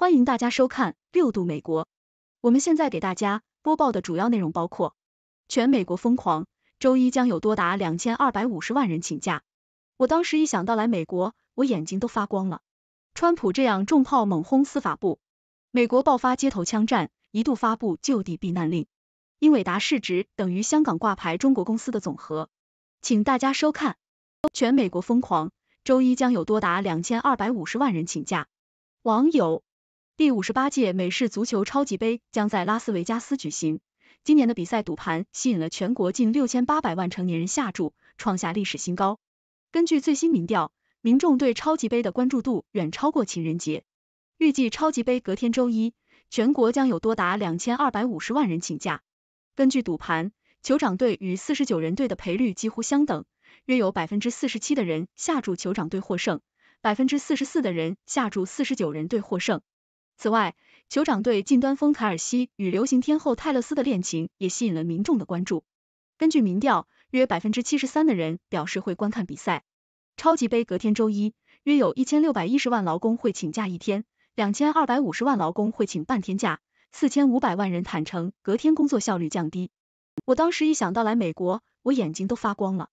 欢迎大家收看《六度美国》，我们现在给大家播报的主要内容包括：全美国疯狂，周一将有多达两千二百五十万人请假。我当时一想到来美国，我眼睛都发光了。川普这样重炮猛轰司法部，美国爆发街头枪战，一度发布就地避难令。英伟达市值等于香港挂牌中国公司的总和。请大家收看，全美国疯狂，周一将有多达两千二百五十万人请假。网友。第五十八届美式足球超级杯将在拉斯维加斯举行。今年的比赛赌盘吸引了全国近六千八百万成年人下注，创下历史新高。根据最新民调，民众对超级杯的关注度远超过情人节。预计超级杯隔天周一，全国将有多达两千二百五十万人请假。根据赌盘，酋长队与四十九人队的赔率几乎相等，约有百分之四十七的人下注酋长队获胜，百分之四十四的人下注四十九人队获胜。此外，酋长队近端锋凯尔西与流行天后泰勒斯的恋情也吸引了民众的关注。根据民调，约百分之七十三的人表示会观看比赛。超级杯隔天周一，约有一千六百一十万劳工会请假一天，两千二百五十万劳工会请半天假，四千五百万人坦诚隔天工作效率降低。我当时一想到来美国，我眼睛都发光了。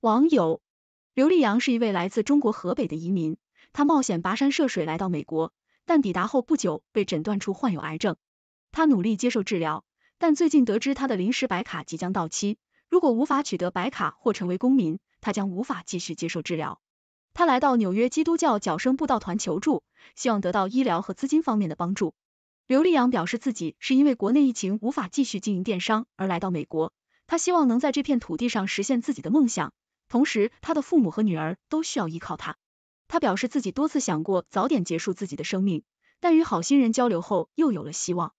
网友刘立阳是一位来自中国河北的移民，他冒险跋山涉水来到美国。但抵达后不久，被诊断出患有癌症。他努力接受治疗，但最近得知他的临时白卡即将到期。如果无法取得白卡或成为公民，他将无法继续接受治疗。他来到纽约基督教角声布道团求助，希望得到医疗和资金方面的帮助。刘立阳表示自己是因为国内疫情无法继续经营电商而来到美国，他希望能在这片土地上实现自己的梦想。同时，他的父母和女儿都需要依靠他。他表示自己多次想过早点结束自己的生命，但与好心人交流后又有了希望。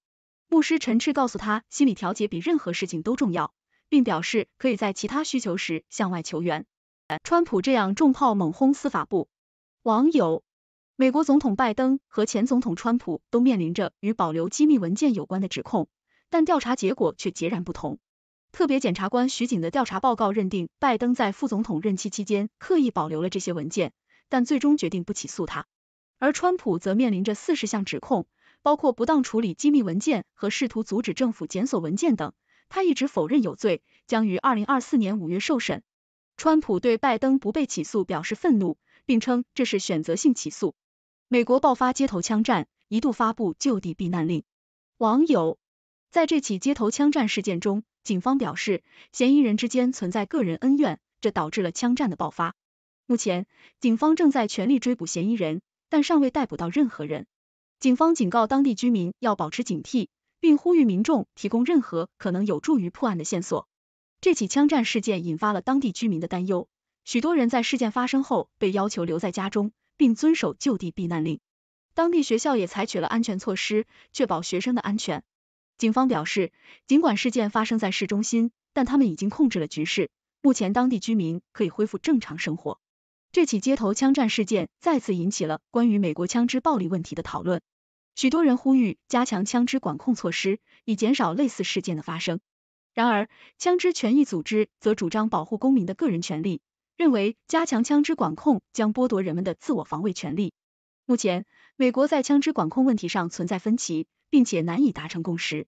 牧师陈赤告诉他，心理调节比任何事情都重要，并表示可以在其他需求时向外求援。川普这样重炮猛轰司法部，网友：美国总统拜登和前总统川普都面临着与保留机密文件有关的指控，但调查结果却截然不同。特别检察官徐锦的调查报告认定，拜登在副总统任期期间刻意保留了这些文件。但最终决定不起诉他，而川普则面临着四十项指控，包括不当处理机密文件和试图阻止政府检索文件等。他一直否认有罪，将于二零二四年五月受审。川普对拜登不被起诉表示愤怒，并称这是选择性起诉。美国爆发街头枪战，一度发布就地避难令。网友在这起街头枪战事件中，警方表示嫌疑人之间存在个人恩怨，这导致了枪战的爆发。目前，警方正在全力追捕嫌疑人，但尚未逮捕到任何人。警方警告当地居民要保持警惕，并呼吁民众提供任何可能有助于破案的线索。这起枪战事件引发了当地居民的担忧，许多人在事件发生后被要求留在家中，并遵守就地避难令。当地学校也采取了安全措施，确保学生的安全。警方表示，尽管事件发生在市中心，但他们已经控制了局势，目前当地居民可以恢复正常生活。这起街头枪战事件再次引起了关于美国枪支暴力问题的讨论。许多人呼吁加强枪支管控措施，以减少类似事件的发生。然而，枪支权益组织则主张保护公民的个人权利，认为加强枪支管控将剥夺人们的自我防卫权利。目前，美国在枪支管控问题上存在分歧，并且难以达成共识。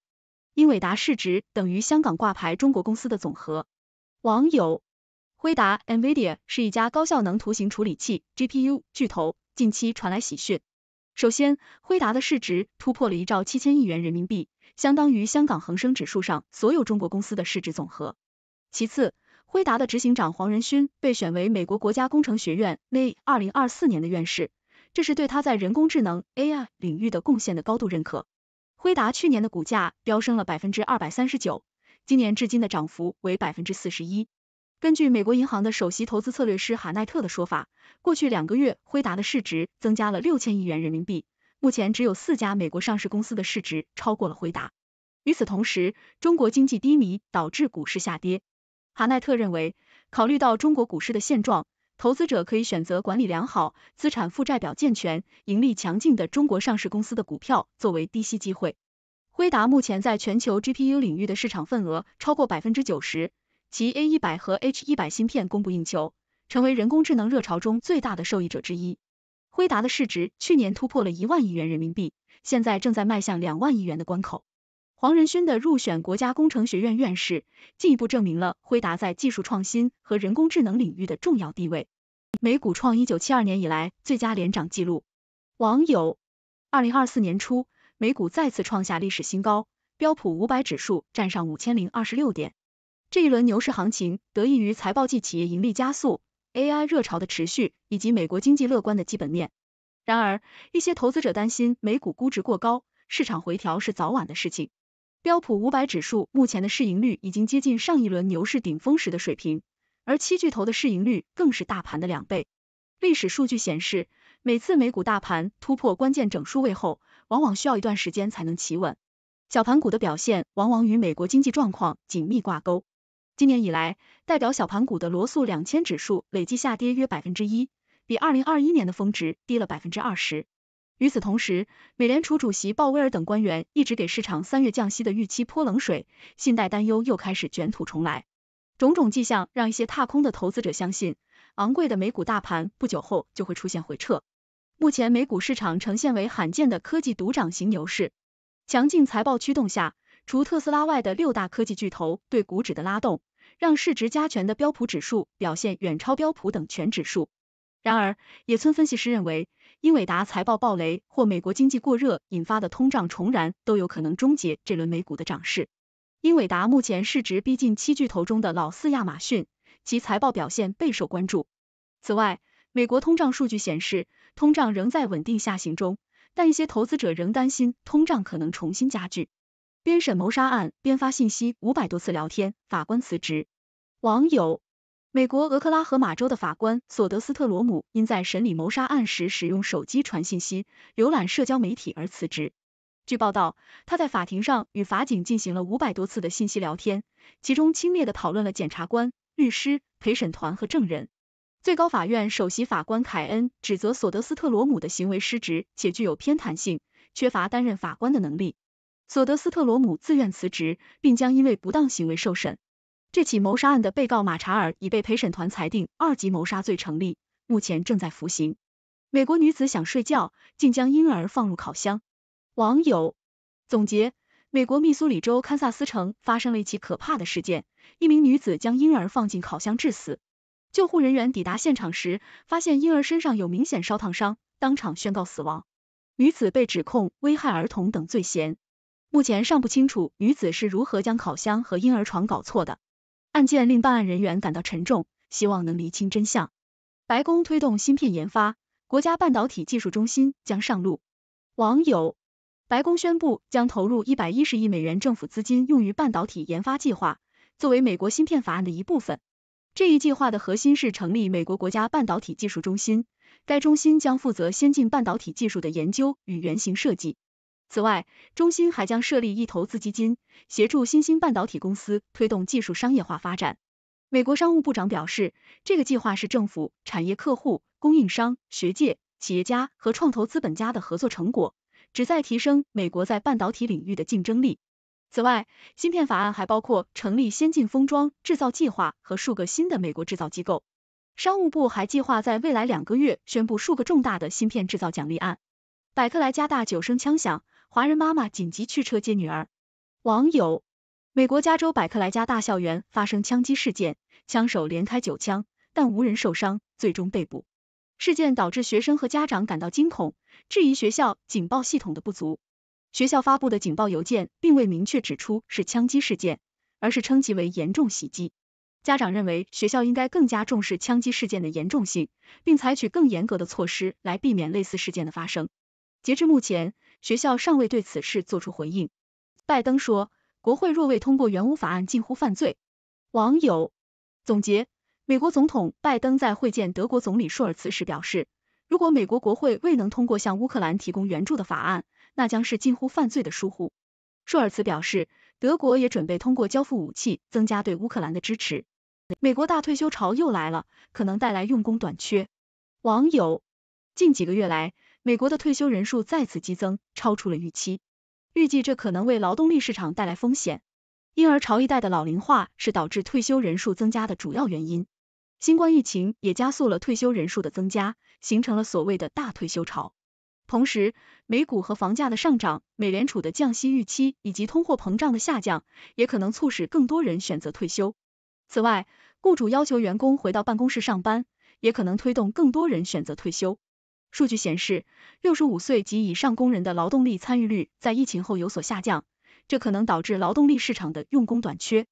英伟达市值等于香港挂牌中国公司的总和。网友。辉达 （NVIDIA） 是一家高效能图形处理器 （GPU） 巨头，近期传来喜讯。首先，辉达的市值突破了一兆七千亿元人民币，相当于香港恒生指数上所有中国公司的市值总和。其次，辉达的执行长黄仁勋被选为美国国家工程学院 （N） 二零二四年的院士，这是对他在人工智能 （AI） 领域的贡献的高度认可。辉达去年的股价飙升了百分之二百三十九，今年至今的涨幅为百分之四十一。根据美国银行的首席投资策略师哈奈特的说法，过去两个月，辉达的市值增加了六千亿元人民币，目前只有四家美国上市公司的市值超过了辉达。与此同时，中国经济低迷导致股市下跌。哈奈特认为，考虑到中国股市的现状，投资者可以选择管理良好、资产负债表健全、盈利强劲的中国上市公司的股票作为低息机会。辉达目前在全球 GPU 领域的市场份额超过百分之九十。其 A 一百和 H 一百芯片供不应求，成为人工智能热潮中最大的受益者之一。辉达的市值去年突破了一万亿元人民币，现在正在迈向两万亿元的关口。黄仁勋的入选国家工程学院院士，进一步证明了辉达在技术创新和人工智能领域的重要地位。美股创一九七二年以来最佳连涨记录。网友：二零二四年初，美股再次创下历史新高，标普五百指数站上五千零二十六点。这一轮牛市行情得益于财报季企业盈利加速、AI 热潮的持续以及美国经济乐观的基本面。然而，一些投资者担心美股估值过高，市场回调是早晚的事情。标普五百指数目前的市盈率已经接近上一轮牛市顶峰时的水平，而七巨头的市盈率更是大盘的两倍。历史数据显示，每次美股大盘突破关键整数位后，往往需要一段时间才能企稳。小盘股的表现往往与美国经济状况紧密挂钩。今年以来，代表小盘股的罗素两千指数累计下跌约百分之一，比二零二一年的峰值低了百分之二十。与此同时，美联储主席鲍威尔等官员一直给市场三月降息的预期泼冷水，信贷担忧又开始卷土重来。种种迹象让一些踏空的投资者相信，昂贵的美股大盘不久后就会出现回撤。目前美股市场呈现为罕见的科技独涨型牛市，强劲财报驱动下，除特斯拉外的六大科技巨头对股指的拉动。让市值加权的标普指数表现远超标普等全指数。然而，野村分析师认为，英伟达财报暴雷或美国经济过热引发的通胀重燃都有可能终结这轮美股的涨势。英伟达目前市值逼近七巨头中的老四亚马逊，其财报表现备受关注。此外，美国通胀数据显示，通胀仍在稳定下行中，但一些投资者仍担心通胀可能重新加剧。边审谋杀案边发信息五百多次聊天，法官辞职。网友：美国俄克拉荷马州的法官索德斯特罗姆因在审理谋杀案时使用手机传信息、浏览社交媒体而辞职。据报道，他在法庭上与法警进行了五百多次的信息聊天，其中轻蔑的讨论了检察官、律师、陪审团和证人。最高法院首席法官凯恩指责索德斯特罗姆的行为失职且具有偏袒性，缺乏担任法官的能力。索德斯特罗姆自愿辞职，并将因为不当行为受审。这起谋杀案的被告马查尔已被陪审团裁定二级谋杀罪成立，目前正在服刑。美国女子想睡觉，竟将婴儿放入烤箱。网友总结：美国密苏里州堪萨斯城发生了一起可怕的事件，一名女子将婴儿放进烤箱致死。救护人员抵达现场时，发现婴儿身上有明显烧烫伤，当场宣告死亡。女子被指控危害儿童等罪嫌。目前尚不清楚女子是如何将烤箱和婴儿床搞错的。案件令办案人员感到沉重，希望能厘清真相。白宫推动芯片研发，国家半导体技术中心将上路。网友，白宫宣布将投入一百一十亿美元政府资金用于半导体研发计划，作为美国芯片法案的一部分。这一计划的核心是成立美国国家半导体技术中心，该中心将负责先进半导体技术的研究与原型设计。此外，中芯还将设立一投资基金，协助新兴半导体公司推动技术商业化发展。美国商务部长表示，这个计划是政府、产业客户、供应商、学界、企业家和创投资本家的合作成果，旨在提升美国在半导体领域的竞争力。此外，芯片法案还包括成立先进封装制造计划和数个新的美国制造机构。商务部还计划在未来两个月宣布数个重大的芯片制造奖励案。百克莱加大九声枪响。华人妈妈紧急驱车接女儿。网友：美国加州百克莱加大校园发生枪击事件，枪手连开九枪，但无人受伤，最终被捕。事件导致学生和家长感到惊恐，质疑学校警报系统的不足。学校发布的警报邮件并未明确指出是枪击事件，而是称其为严重袭击。家长认为学校应该更加重视枪击事件的严重性，并采取更严格的措施来避免类似事件的发生。截至目前。学校尚未对此事作出回应。拜登说，国会若未通过援乌法案，近乎犯罪。网友总结：美国总统拜登在会见德国总理舒尔茨时表示，如果美国国会未能通过向乌克兰提供援助的法案，那将是近乎犯罪的疏忽。舒尔茨表示，德国也准备通过交付武器，增加对乌克兰的支持。美国大退休潮又来了，可能带来用工短缺。网友：近几个月来。美国的退休人数再次激增，超出了预期，预计这可能为劳动力市场带来风险。婴儿潮一代的老龄化是导致退休人数增加的主要原因。新冠疫情也加速了退休人数的增加，形成了所谓的大退休潮。同时，美股和房价的上涨、美联储的降息预期以及通货膨胀的下降，也可能促使更多人选择退休。此外，雇主要求员工回到办公室上班，也可能推动更多人选择退休。数据显示，六十五岁及以上工人的劳动力参与率在疫情后有所下降，这可能导致劳动力市场的用工短缺。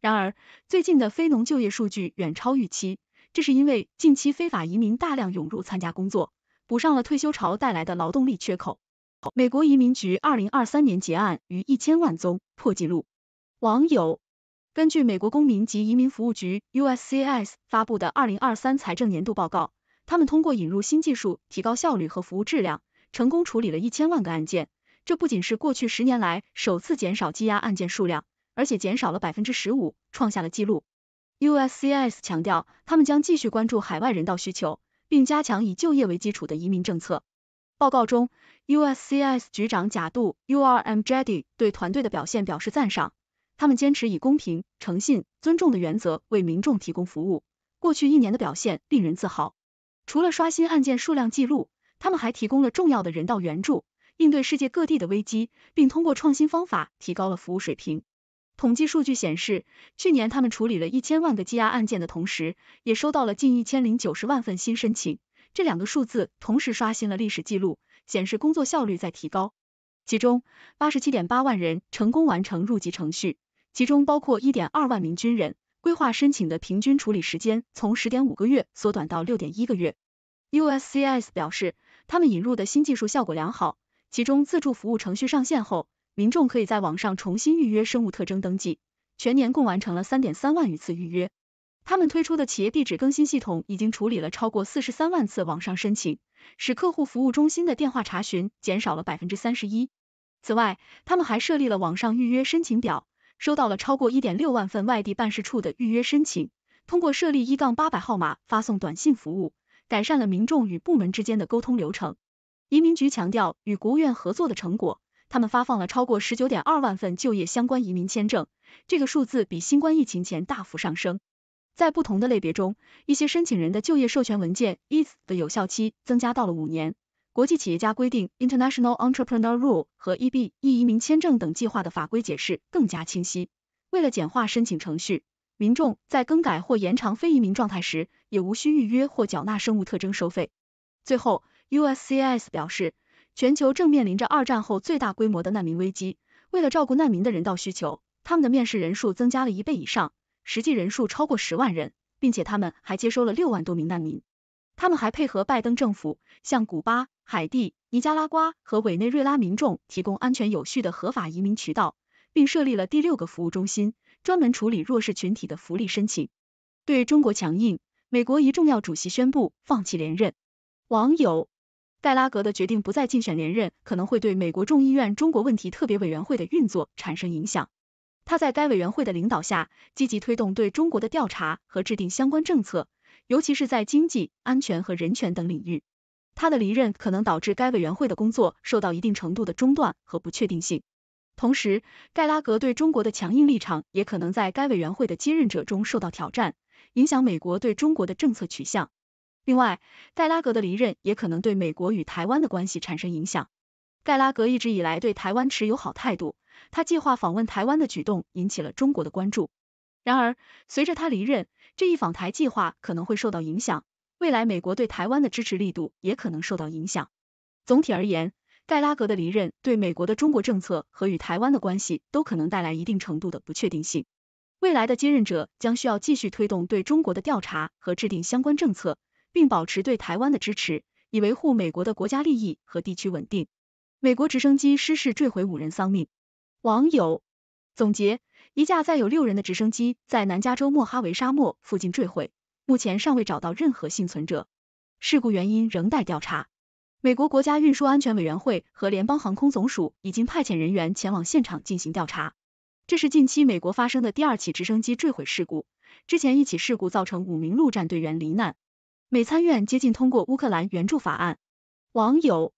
然而，最近的非农就业数据远超预期，这是因为近期非法移民大量涌入参加工作，补上了退休潮带来的劳动力缺口。美国移民局二零二三年结案逾一千万宗，破纪录。网友根据美国公民及移民服务局 （USCIS） 发布的二零二三财政年度报告。他们通过引入新技术，提高效率和服务质量，成功处理了一千万个案件。这不仅是过去十年来首次减少积压案件数量，而且减少了百分之十五，创下了纪录。USCIS 强调，他们将继续关注海外人道需求，并加强以就业为基础的移民政策。报告中，USCIS 局长贾杜 URMJEDI 对团队的表现表示赞赏。他们坚持以公平、诚信、尊重的原则为民众提供服务。过去一年的表现令人自豪。除了刷新案件数量记录，他们还提供了重要的人道援助，应对世界各地的危机，并通过创新方法提高了服务水平。统计数据显示，去年他们处理了一千万个积压案件的同时，也收到了近一千零九十万份新申请，这两个数字同时刷新了历史记录，显示工作效率在提高。其中，八十七点八万人成功完成入籍程序，其中包括一点二万名军人。规划申请的平均处理时间从十点五个月缩短到六点一个月。USCIS 表示，他们引入的新技术效果良好，其中自助服务程序上线后，民众可以在网上重新预约生物特征登记，全年共完成了三点三万余次预约。他们推出的企业地址更新系统已经处理了超过四十三万次网上申请，使客户服务中心的电话查询减少了百分之三十一。此外，他们还设立了网上预约申请表。收到了超过一点六万份外地办事处的预约申请，通过设立一杠八百号码发送短信服务，改善了民众与部门之间的沟通流程。移民局强调与国务院合作的成果，他们发放了超过十九点二万份就业相关移民签证，这个数字比新冠疫情前大幅上升。在不同的类别中，一些申请人的就业授权文件 （EIS） 的有效期增加到了五年。国际企业家规定 （International Entrepreneur Rule） 和 EB e 移民签证等计划的法规解释更加清晰。为了简化申请程序，民众在更改或延长非移民状态时，也无需预约或缴纳生物特征收费。最后，USCIS 表示，全球正面临着二战后最大规模的难民危机。为了照顾难民的人道需求，他们的面试人数增加了一倍以上，实际人数超过十万人，并且他们还接收了六万多名难民。他们还配合拜登政府，向古巴、海地、尼加拉瓜和委内瑞拉民众提供安全有序的合法移民渠道，并设立了第六个服务中心，专门处理弱势群体的福利申请。对中国强硬，美国一重要主席宣布放弃连任。网友：盖拉格的决定不再竞选连任，可能会对美国众议院中国问题特别委员会的运作产生影响。他在该委员会的领导下，积极推动对中国的调查和制定相关政策。尤其是在经济、安全和人权等领域，他的离任可能导致该委员会的工作受到一定程度的中断和不确定性。同时，盖拉格对中国的强硬立场也可能在该委员会的接任者中受到挑战，影响美国对中国的政策取向。另外，盖拉格的离任也可能对美国与台湾的关系产生影响。盖拉格一直以来对台湾持有好态度，他计划访问台湾的举动引起了中国的关注。然而，随着他离任，这一访台计划可能会受到影响，未来美国对台湾的支持力度也可能受到影响。总体而言，盖拉格的离任对美国的中国政策和与台湾的关系都可能带来一定程度的不确定性。未来的接任者将需要继续推动对中国的调查和制定相关政策，并保持对台湾的支持，以维护美国的国家利益和地区稳定。美国直升机失事坠毁五人丧命，网友总结。一架载有六人的直升机在南加州莫哈维沙漠附近坠毁，目前尚未找到任何幸存者，事故原因仍待调查。美国国家运输安全委员会和联邦航空总署已经派遣人员前往现场进行调查。这是近期美国发生的第二起直升机坠毁事故，之前一起事故造成五名陆战队员罹难。美参院接近通过乌克兰援助法案，网友，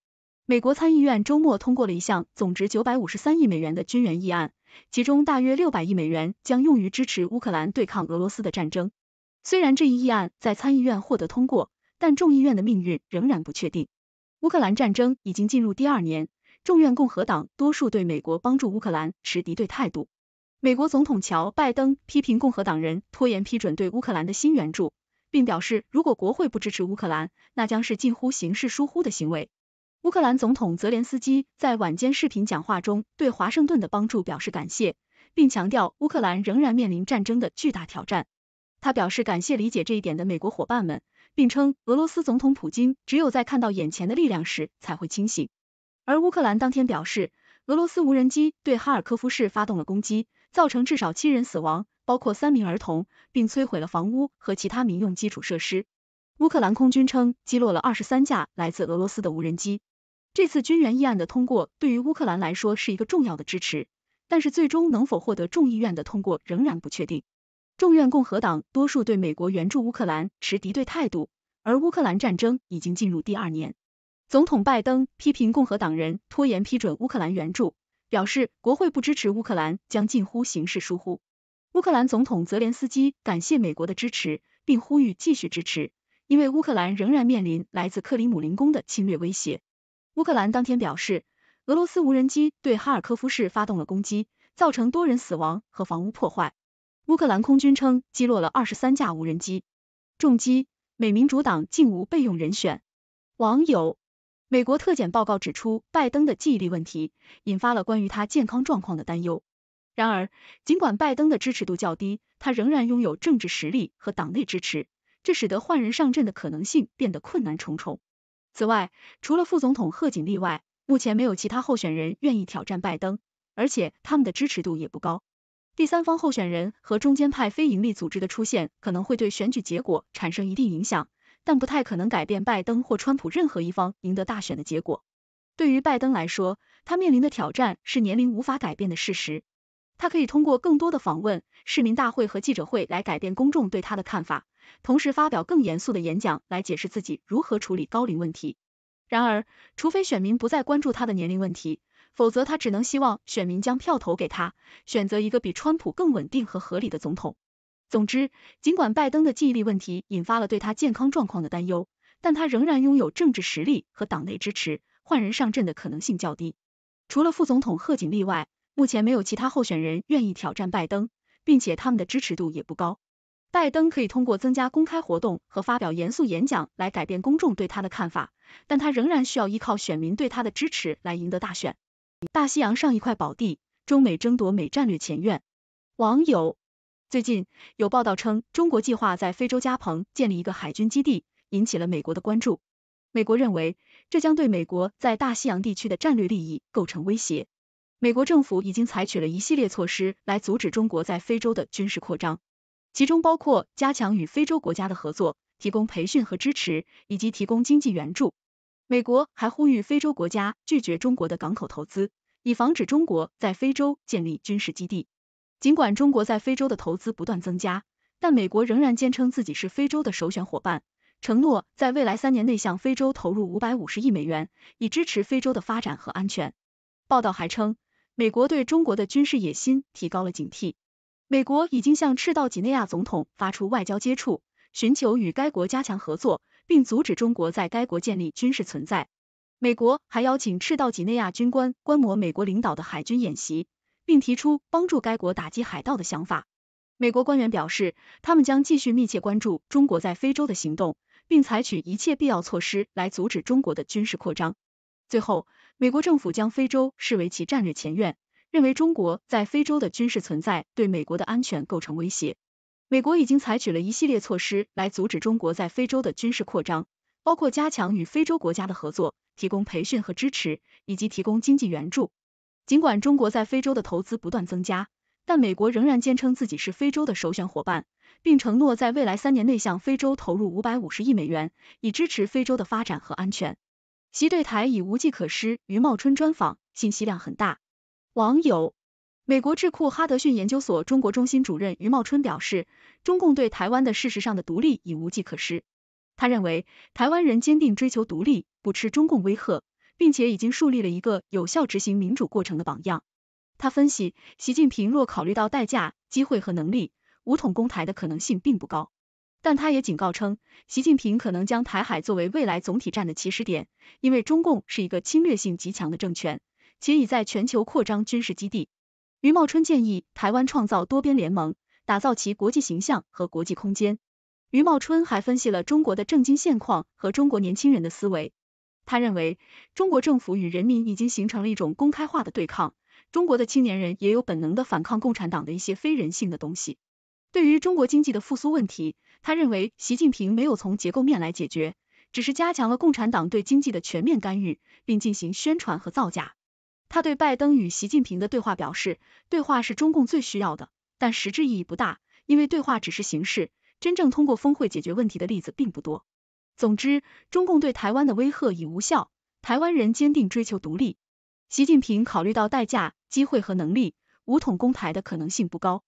美国参议院周末通过了一项总值九百五十三亿美元的军援议案。其中大约六百亿美元将用于支持乌克兰对抗俄罗斯的战争。虽然这一议案在参议院获得通过，但众议院的命运仍然不确定。乌克兰战争已经进入第二年，众院共和党多数对美国帮助乌克兰持敌对态度。美国总统乔拜登批评共和党人拖延批准对乌克兰的新援助，并表示，如果国会不支持乌克兰，那将是近乎刑事疏忽的行为。乌克兰总统泽连斯基在晚间视频讲话中对华盛顿的帮助表示感谢，并强调乌克兰仍然面临战争的巨大挑战。他表示感谢理解这一点的美国伙伴们，并称俄罗斯总统普京只有在看到眼前的力量时才会清醒。而乌克兰当天表示，俄罗斯无人机对哈尔科夫市发动了攻击，造成至少七人死亡，包括三名儿童，并摧毁了房屋和其他民用基础设施。乌克兰空军称击落了二十三架来自俄罗斯的无人机。这次军援议案的通过对于乌克兰来说是一个重要的支持，但是最终能否获得众议院的通过仍然不确定。众院共和党多数对美国援助乌克兰持敌对态度，而乌克兰战争已经进入第二年。总统拜登批评共和党人拖延批准乌克兰援助，表示国会不支持乌克兰将近乎形式疏忽。乌克兰总统泽连斯基感谢美国的支持，并呼吁继续支持，因为乌克兰仍然面临来自克里姆林宫的侵略威胁。乌克兰当天表示，俄罗斯无人机对哈尔科夫市发动了攻击，造成多人死亡和房屋破坏。乌克兰空军称击落了二十三架无人机。重击，美民主党竟无备用人选。网友，美国特检报告指出，拜登的记忆力问题引发了关于他健康状况的担忧。然而，尽管拜登的支持度较低，他仍然拥有政治实力和党内支持，这使得换人上阵的可能性变得困难重重。此外，除了副总统贺锦丽外，目前没有其他候选人愿意挑战拜登，而且他们的支持度也不高。第三方候选人和中间派非营利组织的出现可能会对选举结果产生一定影响，但不太可能改变拜登或川普任何一方赢得大选的结果。对于拜登来说，他面临的挑战是年龄无法改变的事实。他可以通过更多的访问、市民大会和记者会来改变公众对他的看法。同时发表更严肃的演讲来解释自己如何处理高龄问题。然而，除非选民不再关注他的年龄问题，否则他只能希望选民将票投给他，选择一个比川普更稳定和合理的总统。总之，尽管拜登的记忆力问题引发了对他健康状况的担忧，但他仍然拥有政治实力和党内支持，换人上阵的可能性较低。除了副总统贺锦丽外，目前没有其他候选人愿意挑战拜登，并且他们的支持度也不高。拜登可以通过增加公开活动和发表严肃演讲来改变公众对他的看法，但他仍然需要依靠选民对他的支持来赢得大选。大西洋上一块宝地，中美争夺美战略前院。网友最近有报道称，中国计划在非洲加蓬建立一个海军基地，引起了美国的关注。美国认为这将对美国在大西洋地区的战略利益构成威胁。美国政府已经采取了一系列措施来阻止中国在非洲的军事扩张。其中包括加强与非洲国家的合作，提供培训和支持，以及提供经济援助。美国还呼吁非洲国家拒绝中国的港口投资，以防止中国在非洲建立军事基地。尽管中国在非洲的投资不断增加，但美国仍然坚称自己是非洲的首选伙伴，承诺在未来三年内向非洲投入五百五十亿美元，以支持非洲的发展和安全。报道还称，美国对中国的军事野心提高了警惕。美国已经向赤道几内亚总统发出外交接触，寻求与该国加强合作，并阻止中国在该国建立军事存在。美国还邀请赤道几内亚军官观摩美国领导的海军演习，并提出帮助该国打击海盗的想法。美国官员表示，他们将继续密切关注中国在非洲的行动，并采取一切必要措施来阻止中国的军事扩张。最后，美国政府将非洲视为其战略前院。认为中国在非洲的军事存在对美国的安全构成威胁。美国已经采取了一系列措施来阻止中国在非洲的军事扩张，包括加强与非洲国家的合作、提供培训和支持，以及提供经济援助。尽管中国在非洲的投资不断增加，但美国仍然坚称自己是非洲的首选伙伴，并承诺在未来三年内向非洲投入五百五十亿美元，以支持非洲的发展和安全。习对台已无计可施，于茂春专访，信息量很大。网友，美国智库哈德逊研究所中国中心主任余茂春表示，中共对台湾的事实上的独立已无计可施。他认为，台湾人坚定追求独立，不吃中共威吓，并且已经树立了一个有效执行民主过程的榜样。他分析，习近平若考虑到代价、机会和能力，武统攻台的可能性并不高。但他也警告称，习近平可能将台海作为未来总体战的起始点，因为中共是一个侵略性极强的政权。且已在全球扩张军事基地。余茂春建议台湾创造多边联盟，打造其国际形象和国际空间。余茂春还分析了中国的政经现况和中国年轻人的思维。他认为，中国政府与人民已经形成了一种公开化的对抗。中国的青年人也有本能的反抗共产党的一些非人性的东西。对于中国经济的复苏问题，他认为习近平没有从结构面来解决，只是加强了共产党对经济的全面干预，并进行宣传和造假。他对拜登与习近平的对话表示，对话是中共最需要的，但实质意义不大，因为对话只是形式，真正通过峰会解决问题的例子并不多。总之，中共对台湾的威吓已无效，台湾人坚定追求独立。习近平考虑到代价、机会和能力，武统攻台的可能性不高，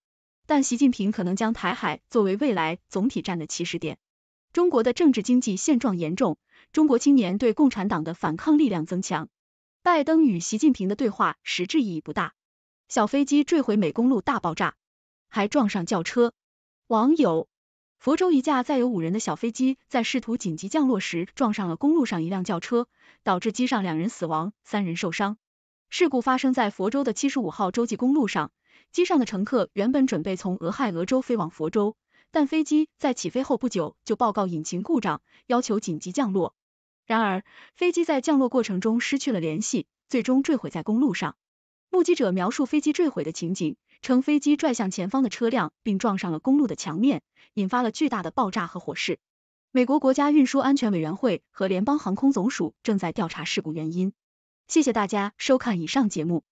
但习近平可能将台海作为未来总体战的起始点。中国的政治经济现状严重，中国青年对共产党的反抗力量增强。拜登与习近平的对话实质意义不大。小飞机坠毁美公路大爆炸，还撞上轿车。网友：福州一架载有五人的小飞机在试图紧急降落时撞上了公路上一辆轿车，导致机上两人死亡，三人受伤。事故发生在佛州的七十五号洲际公路上。机上的乘客原本准备从俄亥俄州飞往佛州，但飞机在起飞后不久就报告引擎故障，要求紧急降落。然而，飞机在降落过程中失去了联系，最终坠毁在公路上。目击者描述飞机坠毁的情景，称飞机拽向前方的车辆，并撞上了公路的墙面，引发了巨大的爆炸和火势。美国国家运输安全委员会和联邦航空总署正在调查事故原因。谢谢大家收看以上节目。